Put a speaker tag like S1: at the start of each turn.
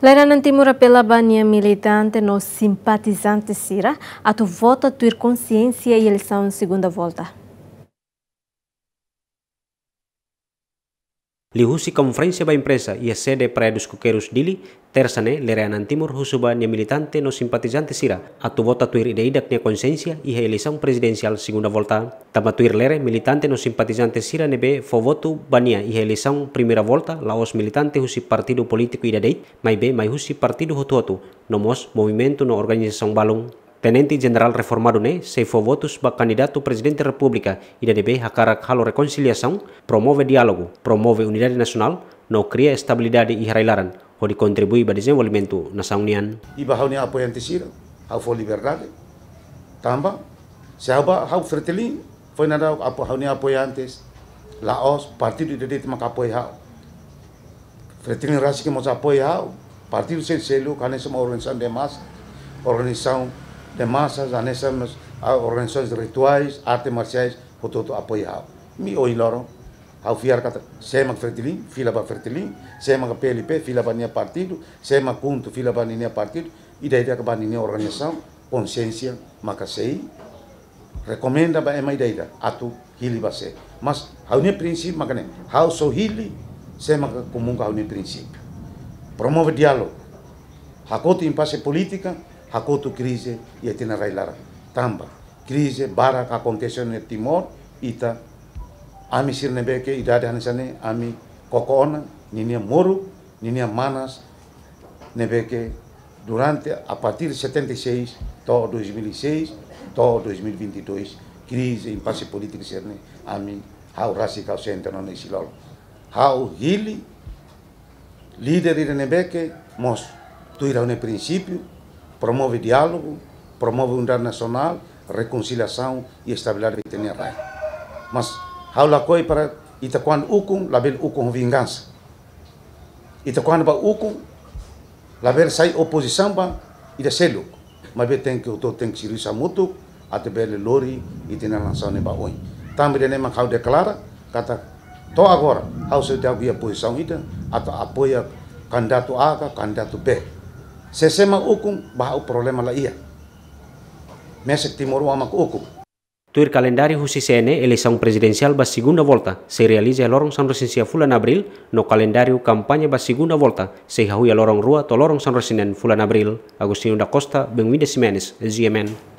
S1: Lerana Timura pela Bania militante nos simpatizantes Sira, a tu vota, tua consciência e eleição em segunda volta.
S2: Lihusi konferensi conferencia ba impresa y sede para dili, tersane le timur husuba ni militante no simpatizante sira, atu vota tuir ideidak ni konsensia iha elección presidensial segunda volta, tuir lere militante no simpatizante sira nebe votu bania iha elección primera volta laos militante husi partido político idadeit, mai be mai husi partido hotuatu, nomos movimento no organisasi balung Tenenti General Reformadone Seifo Votus para Presiden presidente Republika IDDB hakarak halo reconciliação, promove dialogu, promove unidade nasional, no kria estabilidade e ho dikontribui contribui para o desenvolvimento na União.
S1: E bahau ne apoio hau for liberdade, tamba, se hau hau fertilin, fo nada apo hau ne apoio antes, Laos, partidu de direito maka apoio hau. Fertilin rasi que mos hau, partidu sem selu canem uma organização demas, organisasi. de massas, nessas organizações de rituais, artes marciais, por todo apoiar. Me olharam, ao fiar que sema fertilim fila para fertilin, sema PLP, fila para minha partido, sema junto, fila para minha partido, e daí que para minha organização, consciência, macasei, recomenda para minha ideia, atu, hili vai ser. Mas, ao meu princípio, macane, ao sou hili, sema comum ao meu princípio. Promove diálogo. Hakote impasse política, Hakoto crise ia tena railara. Tamba. Crise barak aconteceu no Timor ita ami sirnebeke idade hanisane ami kokoona ninia moru ninia manas nebeke durante a partir de 76 to 2006 to 2022 crise impasse político sirne ami hau rasi kau senta non isilol hau hili líder irenebeke mos tu ira un princípio promove diálogo, promove unidade nacional, reconciliação e estabilidade itinerária. Mas há uma coisa para itaquan ukun, label ukun vingança. Itaquan ba lá label sai oposição ba ida seluk. Mas tem que o tem que servir muito até bele lori e tem a lançar ne ba oi. Também ele não declara, kata to agora, há o se da via posição ida, ato apoia candidato A, candidato B. Sesema ukum bahau problema la ia. Mesek Timor mak ukum.
S2: Tu kalendari husi sene eleição presidensial ba segunda volta se realiza lorong lorong sanrosinsia fulan abril no calendário kampanye ba segunda volta se haui lorong rua to lorong resinen fulan abril Agostinho da Costa, Benguida Simenes, GMN.